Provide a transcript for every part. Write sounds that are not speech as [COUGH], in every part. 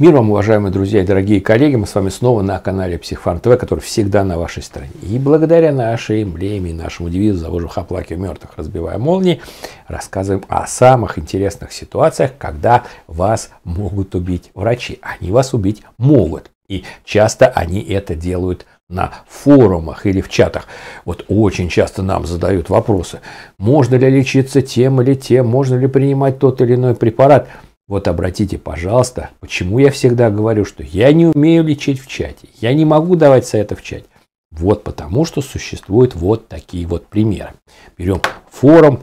Мир вам, уважаемые друзья и дорогие коллеги. Мы с вами снова на канале Психфарм ТВ, который всегда на вашей стороне. И благодаря нашей эмблеме и нашему девизу «Завожу хаплаки мертвых, разбивая молнии», рассказываем о самых интересных ситуациях, когда вас могут убить врачи. Они вас убить могут. И часто они это делают на форумах или в чатах. Вот очень часто нам задают вопросы. Можно ли лечиться тем или тем? Можно ли принимать тот или иной препарат? Вот обратите, пожалуйста, почему я всегда говорю, что я не умею лечить в чате, я не могу давать совета в чате. Вот потому, что существуют вот такие вот примеры. Берем форум,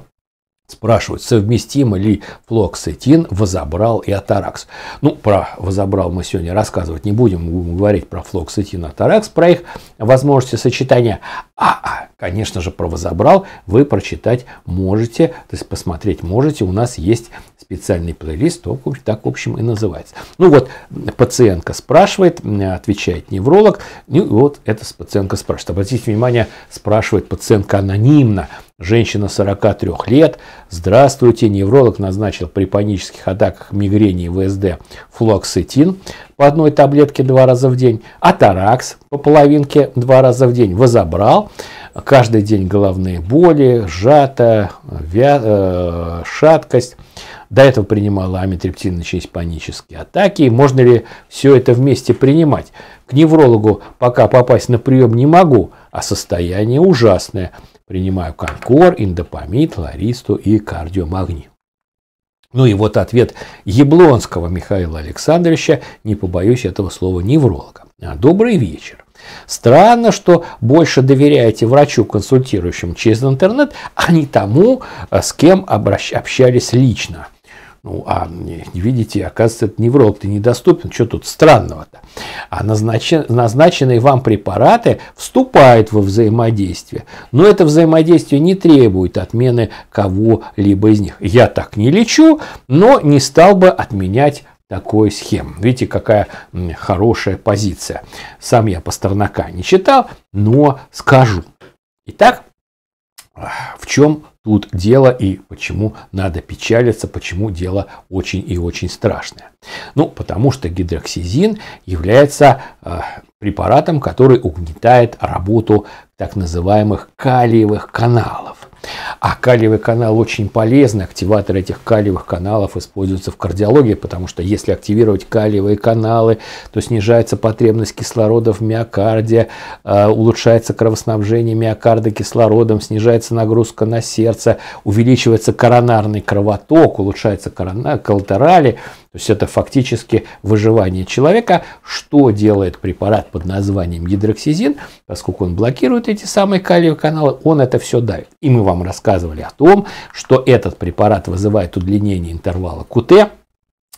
спрашивают, совместимы ли флоксетин, возобрал и атаракс. Ну, про возобрал мы сегодня рассказывать не будем, мы будем говорить про флоксетин и атаракс, про их возможности сочетания. А, а Конечно же, про Возобрал вы прочитать можете, то есть посмотреть можете. У нас есть специальный плейлист, то, так, в общем, и называется. Ну вот, пациентка спрашивает, отвечает невролог. Ну и вот это пациентка спрашивает. Обратите внимание, спрашивает пациентка анонимно. Женщина 43 лет. Здравствуйте, невролог назначил при панических атаках мигрени и ВСД флоксетин по одной таблетке два раза в день, атаракс по половинке два раза в день, возобрал каждый день головные боли, жата, вя, э, шаткость. До этого принимала амитриптин, начались панические атаки. Можно ли все это вместе принимать? К неврологу пока попасть на прием не могу, а состояние ужасное. Принимаю конкор, индопамид, ларисту и кардиомагни. Ну и вот ответ Яблонского Михаила Александровича, не побоюсь этого слова, невролога. Добрый вечер. Странно, что больше доверяете врачу, консультирующему через интернет, а не тому, э, с кем общались лично. Ну, а видите, оказывается, этот невролог ты недоступен. Что тут странного-то? А назначен, назначенные вам препараты вступают во взаимодействие. Но это взаимодействие не требует отмены кого-либо из них. Я так не лечу, но не стал бы отменять такой схем. Видите, какая хорошая позиция. Сам я Пастернака не читал, но скажу. Итак, в чем тут дело и почему надо печалиться, почему дело очень и очень страшное. Ну, потому что гидроксизин является э, препаратом, который угнетает работу так называемых калиевых каналов. А калиевый канал очень полезный. Активатор этих калиевых каналов используется в кардиологии, потому что если активировать калиевые каналы, то снижается потребность кислорода в миокарде, э, улучшается кровоснабжение миокарда кислородом, снижается нагрузка на сердце, увеличивается коронарный кровоток, улучшается корона, коллатерали. То есть это фактически выживание человека. Что делает препарат под названием гидроксизин? Поскольку он блокирует эти самые калиевые каналы, он это все давит. И мы вам вам рассказывали о том, что этот препарат вызывает удлинение интервала КУТ,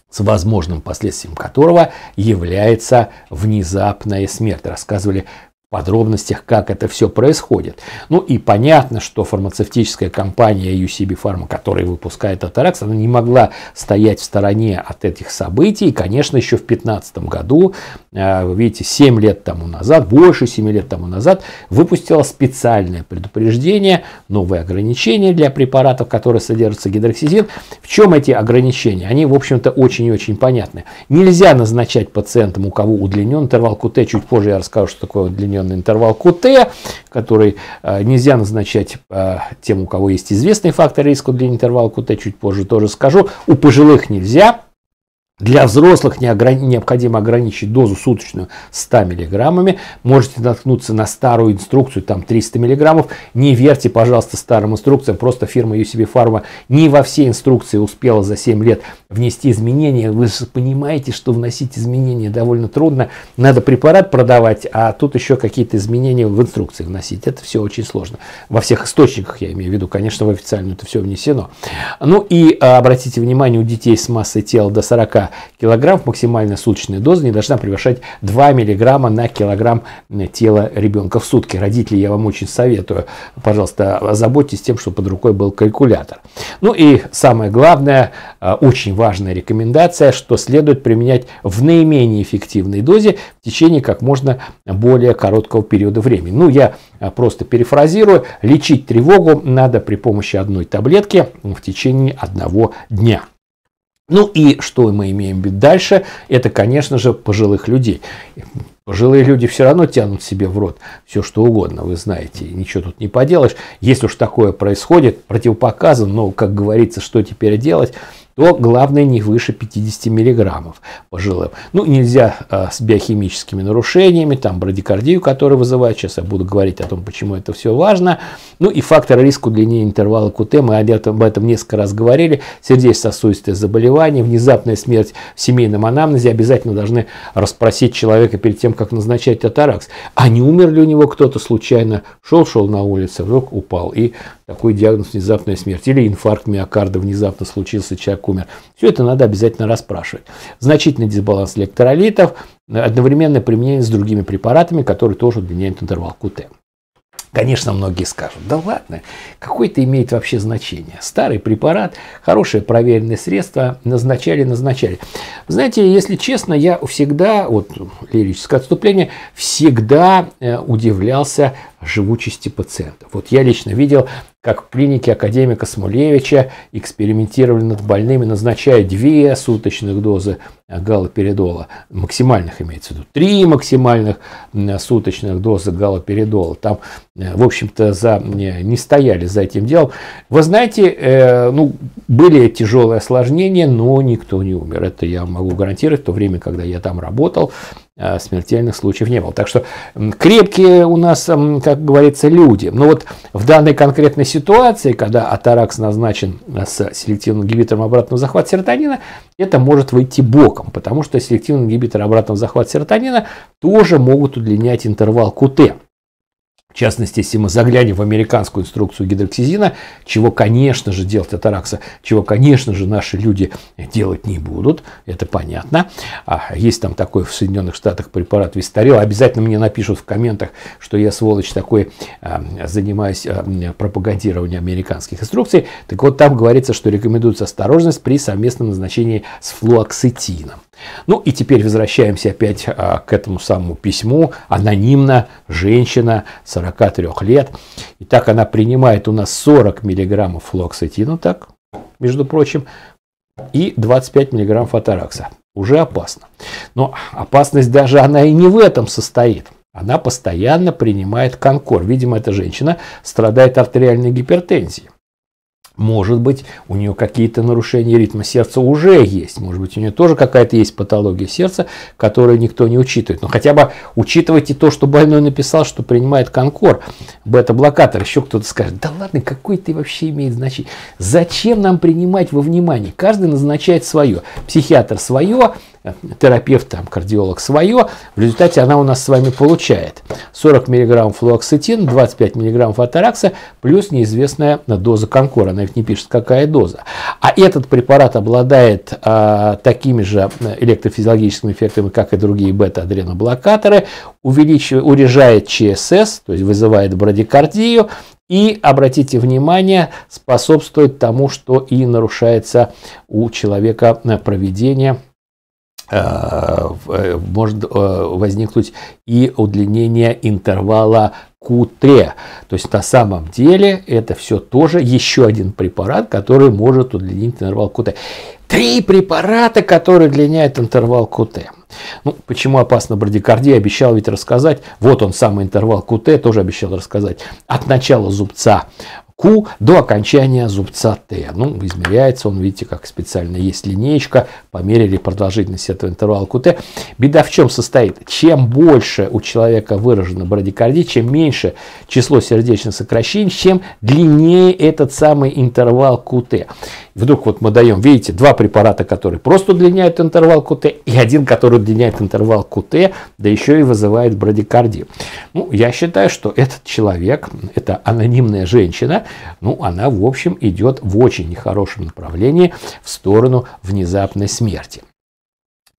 с возможным последствием которого является внезапная смерть. Рассказывали, подробностях, как это все происходит. Ну и понятно, что фармацевтическая компания UCB Pharma, которая выпускает Атаракс, она не могла стоять в стороне от этих событий. И, конечно, еще в 2015 году, вы э, видите, 7 лет тому назад, больше 7 лет тому назад, выпустила специальное предупреждение, новые ограничения для препаратов, которые содержатся гидроксизин. В чем эти ограничения? Они, в общем-то, очень и очень понятны. Нельзя назначать пациентам, у кого удлинен интервал КУТ, чуть позже я расскажу, что такое удлинен определенный интервал QT, который э, нельзя назначать э, тем, у кого есть известный фактор риска для интервала QT, чуть позже тоже скажу. У пожилых нельзя, для взрослых необходимо ограничить дозу суточную 100 мг. Можете наткнуться на старую инструкцию, там 300 мг. Не верьте, пожалуйста, старым инструкциям. Просто фирма UCB Pharma не во все инструкции успела за 7 лет внести изменения. Вы же понимаете, что вносить изменения довольно трудно. Надо препарат продавать, а тут еще какие-то изменения в инструкции вносить. Это все очень сложно. Во всех источниках, я имею в виду, конечно, в официальную это все внесено. Ну и а, обратите внимание, у детей с массой тела до 40 килограмм, максимально суточная доза не должна превышать 2 миллиграмма на килограмм э, тела ребенка в сутки. Родители, я вам очень советую, пожалуйста, заботьтесь тем, что под рукой был калькулятор. Ну и самое главное, э, очень важная рекомендация, что следует применять в наименее эффективной дозе в течение как можно более короткого периода времени. Ну, я э, просто перефразирую, лечить тревогу надо при помощи одной таблетки в течение одного дня. Ну и что мы имеем в дальше? Это, конечно же, пожилых людей. Пожилые люди все равно тянут себе в рот все, что угодно, вы знаете, ничего тут не поделаешь. Если уж такое происходит, противопоказан, но, как говорится, что теперь делать, то главное не выше 50 миллиграммов пожилым. Ну, нельзя э, с биохимическими нарушениями, там брадикардию, которая вызывает, сейчас я буду говорить о том, почему это все важно. Ну и фактор риска удлинения интервала КУТ, мы об этом несколько раз говорили, сердечно-сосудистые заболевания, внезапная смерть в семейном анамнезе, обязательно должны расспросить человека перед тем, как назначать татаракс. А не умер ли у него кто-то случайно, шел-шел на улице, вдруг упал и такой диагноз внезапная смерть, или инфаркт миокарда внезапно случился, человек умер. Все это надо обязательно расспрашивать. Значительный дисбаланс электролитов, одновременное применение с другими препаратами, которые тоже удлиняют интервал КУТ. Конечно, многие скажут, да ладно, какое это имеет вообще значение? Старый препарат, хорошее проверенное средство, назначали, назначали. Знаете, если честно, я всегда, вот лирическое отступление, всегда э, удивлялся живучести пациентов. Вот я лично видел, как в клинике академика Смулевича экспериментировали над больными, назначая две суточных дозы э, галоперидола, максимальных имеется в виду, три максимальных суточных дозы галоперидола. Там, э, в общем-то, за, не стояли за этим делом. Вы знаете, э, ну, были тяжелые осложнения, но никто не умер. Это я могу гарантировать. В то время, когда я там работал, Э, смертельных случаев не было. Так что крепкие у нас, как говорится, люди. Но вот в данной конкретной ситуации, когда атаракс назначен э, с селективным ингибитором обратного захвата серотонина, это может выйти боком, потому что селективный ингибитор обратного захвата серотонина тоже могут удлинять интервал QT. В частности, если мы заглянем в американскую инструкцию гидроксизина, чего, конечно же, делать от аракса, чего, конечно же, наши люди делать не будут, это понятно. А есть там такой в Соединенных Штатах препарат вистарел. обязательно мне напишут в комментах, что я, сволочь, такой эм, занимаюсь эм, пропагандированием американских инструкций. Так вот, там говорится, что рекомендуется осторожность при совместном назначении с флуоксетином. Ну и теперь возвращаемся опять а, к этому самому письму. Анонимно женщина 43 лет. И так она принимает у нас 40 миллиграммов флоксетина, ну так, между прочим, и 25 миллиграмм фоторакса. Уже опасно. Но опасность даже она и не в этом состоит. Она постоянно принимает конкор. Видимо, эта женщина страдает артериальной гипертензией. Может быть, у нее какие-то нарушения ритма сердца уже есть. Может быть, у нее тоже какая-то есть патология сердца, которую никто не учитывает. Но хотя бы учитывайте то, что больной написал, что принимает конкор, бета-блокатор. Еще кто-то скажет, да ладно, какой ты вообще имеет значение? Зачем нам принимать во внимание? Каждый назначает свое. Психиатр свое, терапевт, там, кардиолог свое, в результате она у нас с вами получает 40 мг флуоксетин, 25 мг атаракса, плюс неизвестная доза конкора, она ведь не пишет, какая доза. А этот препарат обладает а, такими же э, электрофизиологическими эффектами, как и другие бета-адреноблокаторы, увеличивает, урежает ЧСС, то есть вызывает брадикардию, и, обратите внимание, способствует тому, что и нарушается у человека э, проведение Э, э, может э, возникнуть и удлинение интервала QT. То есть на самом деле это все тоже еще один препарат, который может удлинить интервал QT. Три препарата, которые удлиняют интервал QT. Ну, почему опасно брадикардия, обещал ведь рассказать. Вот он, самый интервал QT, тоже обещал рассказать. От начала зубца Q до окончания зубца Т. Ну, измеряется он, видите, как специально есть линеечка, померили продолжительность этого интервала QT. Беда в чем состоит? Чем больше у человека выражена брадикардия, чем меньше число сердечных сокращений, чем длиннее этот самый интервал QT. Вдруг вот мы даем, видите, два препарата, которые просто удлиняют интервал QT, и один, который удлиняет интервал QT, да еще и вызывает брадикардию. Ну, я считаю, что этот человек, это анонимная женщина, ну, она, в общем, идет в очень нехорошем направлении в сторону внезапной смерти.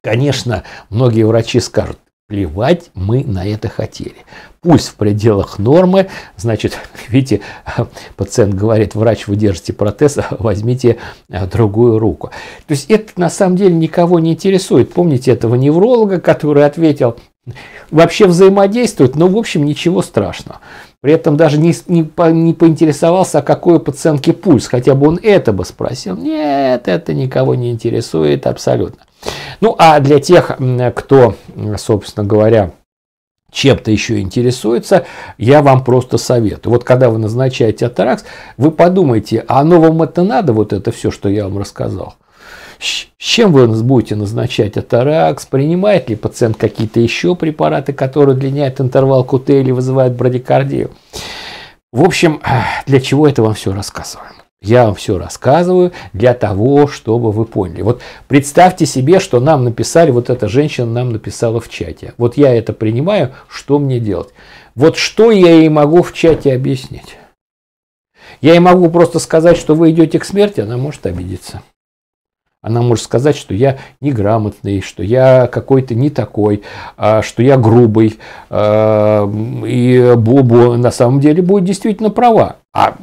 Конечно, многие врачи скажут, Плевать мы на это хотели. Пульс в пределах нормы, значит, [LAUGHS] видите, пациент говорит, врач, вы держите протез, [LAUGHS] возьмите э, другую руку. То есть это на самом деле никого не интересует. Помните этого невролога, который ответил, вообще взаимодействуют, но в общем ничего страшного. При этом даже не, не, по, не поинтересовался, а какой у пациентки пульс, хотя бы он это бы спросил. Нет, это никого не интересует абсолютно. Ну а для тех, кто, собственно говоря, чем-то еще интересуется, я вам просто советую. Вот когда вы назначаете Атаракс, вы подумайте, а оно вам это надо, вот это все, что я вам рассказал? С чем вы будете назначать атаракс? Принимает ли пациент какие-то еще препараты, которые удлиняют интервал КУТ или вызывают брадикардию? В общем, для чего это вам все рассказываю? Я вам все рассказываю для того, чтобы вы поняли. Вот представьте себе, что нам написали, вот эта женщина нам написала в чате. Вот я это принимаю, что мне делать? Вот что я ей могу в чате объяснить? Я ей могу просто сказать, что вы идете к смерти, она может обидеться. Она может сказать, что я неграмотный, что я какой-то не такой, а, что я грубый. А, и Бобу на самом деле будет действительно права. А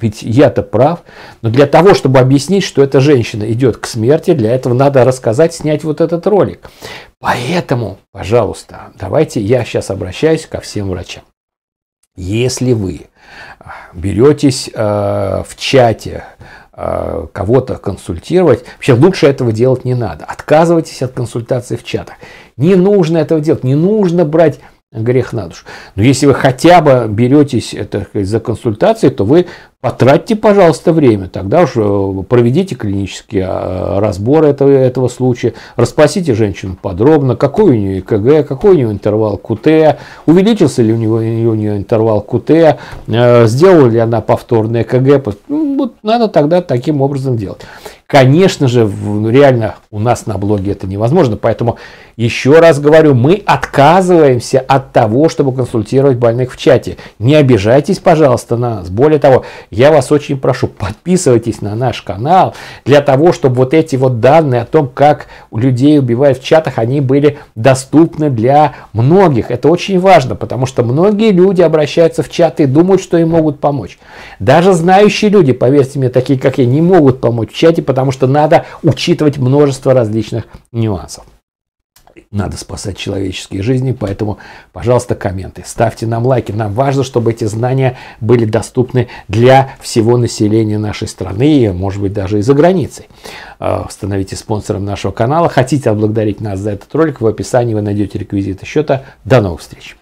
ведь я-то прав. Но для того, чтобы объяснить, что эта женщина идет к смерти, для этого надо рассказать, снять вот этот ролик. Поэтому, пожалуйста, давайте я сейчас обращаюсь ко всем врачам. Если вы беретесь а, в чате Э, кого-то консультировать. Вообще лучше этого делать не надо. Отказывайтесь от консультации в чатах. Не нужно этого делать. Не нужно брать грех на душу. Но если вы хотя бы беретесь это, за консультации, то вы потратьте, пожалуйста, время. Тогда уж э, проведите клинические а, разборы этого, этого случая, расспросите женщину подробно, какой у нее ЭКГ, какой у нее интервал КУТ, увеличился ли у, него, у нее интервал КУТ, э, сделала ли она повторное ЭКГ. Ну, вот надо тогда таким образом делать. Конечно же, ну, реально у нас на блоге это невозможно, поэтому еще раз говорю, мы отказываемся от того, чтобы консультировать больных в чате. Не обижайтесь, пожалуйста, на нас. Более того, я вас очень прошу, подписывайтесь на наш канал для того, чтобы вот эти вот данные о том, как людей убивают в чатах, они были доступны для многих. Это очень важно, потому что многие люди обращаются в чаты и думают, что им могут помочь. Даже знающие люди, поверьте мне, такие как я, не могут помочь в чате, потому потому что надо учитывать множество различных нюансов. Надо спасать человеческие жизни, поэтому, пожалуйста, комменты, ставьте нам лайки. Нам важно, чтобы эти знания были доступны для всего населения нашей страны и, может быть, даже и за границей. Э, становитесь спонсором нашего канала. Хотите отблагодарить нас за этот ролик, в описании вы найдете реквизиты счета. До новых встреч!